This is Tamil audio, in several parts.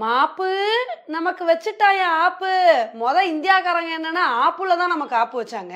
மாப்பு நமக்கு வச்சுட்டாயா ஆப்பு மொதல் இந்தியாக்காரங்க என்னன்னா ஆப்புல தான் நமக்கு ஆப்பு வச்சாங்க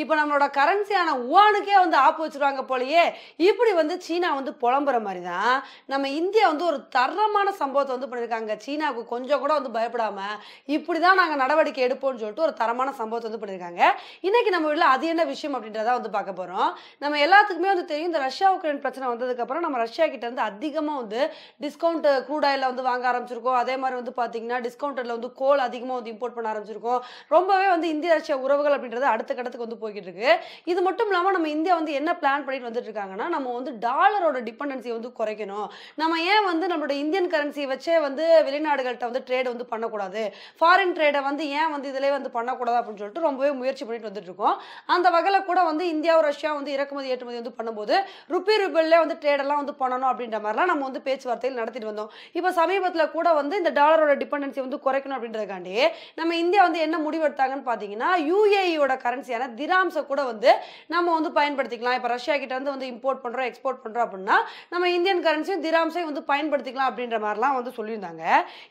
இப்போ நம்மளோட கரன்சியான உவானுக்கே வந்து ஆப்பு வச்சுருவாங்க போலயே இப்படி வந்து சீனா வந்து புலம்புற மாதிரி தான் நம்ம இந்தியா வந்து ஒரு தரமான சம்பவத்தை வந்து பண்ணியிருக்காங்க சீனாவுக்கு கொஞ்சம் கூட வந்து பயப்படாமல் இப்படி தான் நாங்கள் நடவடிக்கை எடுப்போம்னு சொல்லிட்டு ஒரு தரமான சம்பவத்தை வந்து பண்ணியிருக்காங்க இன்னைக்கு நம்ம வீட்டில் அது என்ன விஷயம் அப்படின்றத வந்து பார்க்க போகிறோம் நம்ம எல்லாத்துக்குமே வந்து தெரியும் இந்த ரஷ்யா உக்ரைன் பிரச்சனை வந்ததுக்கப்புறம் நம்ம ரஷ்யா கிட்ட வந்து அதிகமாக வந்து டிஸ்கவுண்ட் க்ரூட் வந்து வாங்க ஆரம்பிச்சிருக்கோம் இருக்கோம் அதே மாதிரி வந்து பார்த்தீங்கன்னா டிஸ்கவுண்டரில் வந்து கோல் அதிகமாக வந்து இம்போர்ட் பண்ண ஆரம்பிச்சிருக்கோம் ரொம்பவே வந்து இந்திய ரஷ்யா உறவுகள் அப்படின்றது அடுத்த கடத்துக்கு வந்து போய்கிட்டு இருக்கு இது மட்டும் இல்லாமல் நம்ம இந்தியா வந்து என்ன பிளான் பண்ணிட்டு வந்துட்டு இருக்காங்கன்னா நம்ம வந்து டாலரோட டிபெண்டன்சியை வந்து குறைக்கணும் நம்ம ஏன் வந்து நம்மளோட இந்தியன் கரன்சியை வச்சே வந்து வெளிநாடுகள்கிட்ட வந்து ட்ரேட் வந்து பண்ணக்கூடாது ஃபாரின் ட்ரேடை வந்து ஏன் வந்து இதிலே வந்து பண்ணக்கூடாது அப்படின்னு சொல்லிட்டு ரொம்பவே முயற்சி பண்ணிட்டு வந்துட்டு இருக்கோம் அந்த வகையில் கூட வந்து இந்தியாவும் ரஷ்யா வந்து இறக்குமதி ஏற்றுமதி வந்து பண்ணும்போது ருப்பி ருபிள்ல வந்து ட்ரேடெல்லாம் வந்து பண்ணணும் அப்படின்ற மாதிரிலாம் நம்ம வந்து பேச்சுவார்த்தையில் நடத்திட்டு வந்தோம் இப்போ சமீபத்தில் கூட வந்து இந்த டாலரோட டிபெண்டன்சி வந்து குறைக்கணும் அப்படின்றதுக்காண்டி நம்ம இந்தியா வந்து என்ன முடிவு எடுத்தாங்கன்னு பார்த்தீங்கன்னா யூஏஇயோட e கரன்சியான திராம்ஸை கூட வந்து நம்ம வந்து பயன்படுத்திக்கலாம் இப்போ ரஷ்யா கிட்ட வந்து வந்து இம்போர்ட் பண்ணுறோம் எக்ஸ்போர்ட் பண்ணுறோம் அப்படின்னா நம்ம இந்தியன் கரன்சியும் திராம்ஸையும் வந்து பயன்படுத்திக்கலாம் அப்படின்ற மாதிரிலாம் வந்து சொல்லியிருந்தாங்க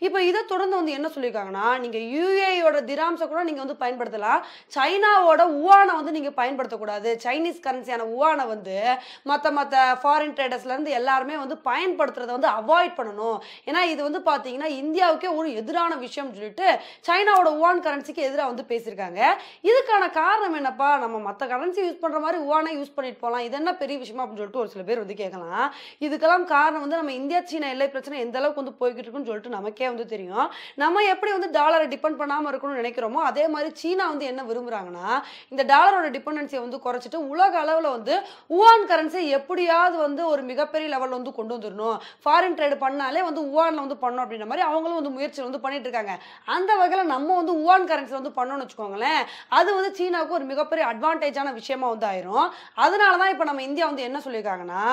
இப்போ இதை தொடர்ந்து வந்து என்ன சொல்லியிருக்காங்கன்னா நீங்கள் யூஏஇயோட திராம்ஸை கூட நீங்கள் வந்து பயன்படுத்தலாம் சைனாவோட உவானை வந்து நீங்கள் பயன்படுத்தக்கூடாது சைனீஸ் கரன்சியான உவானை வந்து மற்ற மற்ற ஃபாரின் ட்ரேடர்ஸ்லேருந்து எல்லாருமே வந்து பயன்படுத்துறதை வந்து அவாய்ட் பண்ணணும் ஏன்னா இது வந்து பார்த்தீங்கன்னா பார்த்தீங்கன்னா இந்தியாவுக்கே ஒரு எதிரான விஷயம் சொல்லிட்டு சைனாவோட உவான் கரன்சிக்கு எதிராக வந்து பேசியிருக்காங்க இதுக்கான காரணம் என்னப்பா நம்ம மற்ற கரன்சி யூஸ் பண்ணுற மாதிரி உவானை யூஸ் பண்ணிட்டு போகலாம் இது என்ன பெரிய விஷயமா அப்படின்னு சொல்லிட்டு ஒரு சில பேர் வந்து கேட்கலாம் இதுக்கெல்லாம் காரணம் வந்து நம்ம இந்தியா சீனா எல்லை பிரச்சனை எந்த அளவுக்கு வந்து போய்கிட்டு இருக்குன்னு சொல்லிட்டு நமக்கே வந்து தெரியும் நம்ம எப்படி வந்து டாலரை டிபெண்ட் பண்ணாமல் இருக்கணும்னு நினைக்கிறோமோ அதே மாதிரி சீனா வந்து என்ன விரும்புகிறாங்கன்னா இந்த டாலரோட டிபெண்டன்சியை வந்து குறைச்சிட்டு உலக அளவில் வந்து உவான் கரன்சி எப்படியாவது வந்து ஒரு மிகப்பெரிய லெவலில் வந்து கொண்டு வந்துடணும் ஃபாரின் ட்ரேடு பண்ணாலே வந்து உவானில் வந்து பண்ணோம் அப்படின்ற அப்படின்ற மாதிரி அவங்களும் வந்து முயற்சி வந்து பண்ணிட்டு இருக்காங்க அந்த வகையில் நம்ம வந்து உவான் கரன்சி வந்து பண்ணோம்னு வச்சுக்கோங்களேன் அது வந்து சீனாவுக்கு ஒரு மிகப்பெரிய அட்வான்டேஜான விஷயமா வந்து ஆயிரும் அதனால தான் இப்போ நம்ம இந்தியா வந்து என்ன சொல்லியிருக்காங்கன்னா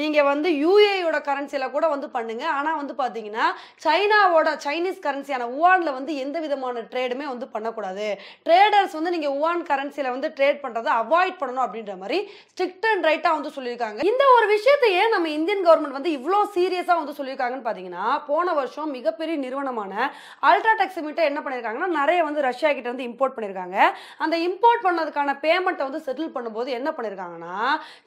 நீங்கள் வந்து யூஏயோட e கரன்சியில் கூட வந்து பண்ணுங்க ஆனால் வந்து பார்த்தீங்கன்னா சைனாவோட சைனீஸ் கரன்சியான உவானில் வந்து எந்த விதமான ட்ரேடுமே வந்து பண்ணக்கூடாது ட்ரேடர்ஸ் வந்து நீங்கள் உவான் கரன்சியில வந்து ட்ரேட் பண்றதை அவாய்ட் பண்ணணும் அப்படின்ற மாதிரி ஸ்ட்ரிக்ட் அண்ட் ரைட்டாக வந்து சொல்லியிருக்காங்க இந்த ஒரு விஷயத்தையே ஏன் நம்ம இந்தியன் கவர்மெண்ட் வந்து இவ்வளோ சீரியஸாக வந்து சொல்லியிருக்காங்கன்னு பார்த்தீங்கன்னா போன வருஷம் மிகப்பெரிய நிறுவனமான அல்ட்ரா மீட்டை என்ன பண்ணியிருக்காங்கன்னா நிறைய வந்து ரஷ்யா கிட்ட வந்து இம்போர்ட் பண்ணியிருக்காங்க அந்த இம்போர்ட் பண்ணதுக்கான பேமெண்ட்டை வந்து செட்டில் பண்ணும்போது என்ன பண்ணியிருக்காங்கன்னா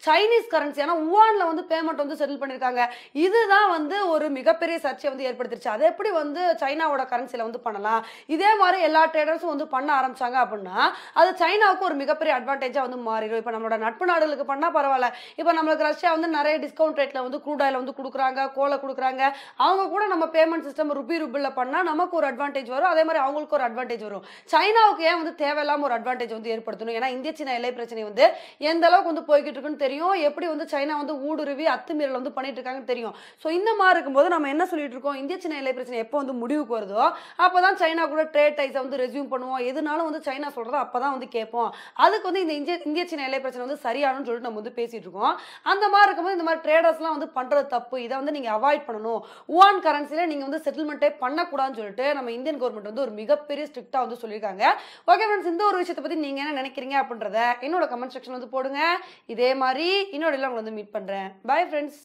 சைனீஸ் கரன்சி ஆனால் உவானில் வந்து பேமெண்ட் வந்து செட்டில் பண்ணியிருக்காங்க இதுதான் வந்து ஒரு மிகப்பெரிய சர்ச்சையை வந்து ஏற்படுத்திருச்சு அதை எப்படி வந்து சைனாவோட கரன்சியில் வந்து பண்ணலாம் இதே மாதிரி எல்லா ட்ரேடர்ஸும் வந்து பண்ண ஆரம்பிச்சாங்க அப்படின்னா அது சைனாவுக்கு ஒரு மிகப்பெரிய அட்வான்டேஜாக வந்து மாறிடும் இப்போ நம்மளோட நட்பு நாடுகளுக்கு பண்ணால் பரவாயில்ல இப்போ நம்மளுக்கு ரஷ்யா வந்து நிறைய டிஸ்கவுண்ட் ரேட்டில் வந்து க்ரூட் ஆயில் வந்து கொடுக்குறாங்க கோலை கொடுக்குறாங்க அவங்க கூட நம்ம பேமெண்ட் சிஸ்டம் ருபி ரூபில் பண்ணால் நமக்கு ஒரு அட்வான்டேஜ் வரும் அதே மாதிரி அவங்களுக்கு ஒரு அட்வான்டேஜ் வரும் சைனாவுக்கு ஏன் வந்து தேவையில்லாமல் ஒரு அட்வான்டேஜ் வந்து ஏற்படுத்தணும் ஏன்னா இந்திய சீனா எல்லை பிரச்சனை வந்து எந்த அளவுக்கு வந்து போய்கிட்டு இருக்குன்னு தெரியும் எப்படி வந்து சைனா வந்து ஊடுருவி அத்துமீறல் வந்து பண்ணிட்டு இருக்காங்கன்னு தெரியும் ஸோ இந்த மாதிரி இருக்கும்போது நம்ம என்ன சொல்லிட்டு இருக்கோம் இந்திய சீனா எல்லை பிரச்சனை எப்போ வந்து முடிவுக்கு வருதோ அப்போ தான் சைனா கூட ட்ரேட் டைஸை வந்து ரெசியூம் பண்ணுவோம் எதுனாலும் வந்து சைனா சொல்கிறத அப்போ தான் வந்து கேட்போம் அதுக்கு வந்து இந்த இந்திய இந்திய சீனா எல்லை பிரச்சனை வந்து சரியானு சொல்லிட்டு நம்ம வந்து பேசிகிட்டு இருக்கோம் அந்த மாதிரி இருக்கும்போது இந்த மாதிரி ட்ரேடர்ஸ்லாம் வந்து பண்ணுறது தப்பு இதை வந்து நீங்கள் அவாய்ட் பண்ணணும் ஓன் கரன்சியில் நீங்கள் வந்து செட்டில்மெண்ட்டே பண்ணக்கூடாதுன்னு சொல்லிட்டு நம்ம இந்தியன் கவர்மெண்ட் வந்து ஒரு மிகப்பெரிய ஸ்ட்ரிக்டாக வந்து சொல்லியிருக்காங்க ஓகே ஃப்ரெண்ட்ஸ் இந்த ஒரு விஷயத்தை பற்றி நீங்கள் என்ன நினைக்கிறீங்க அப்படின்றத என்னோட கமெண்ட் செக்ஷன் வந்து போடுங்க இதே மாதிரி இன்னொரு எல்லாம் உங்களை வந்து மீட் பண்ணுறேன் பாய் ஃப்ரெண்ட்ஸ்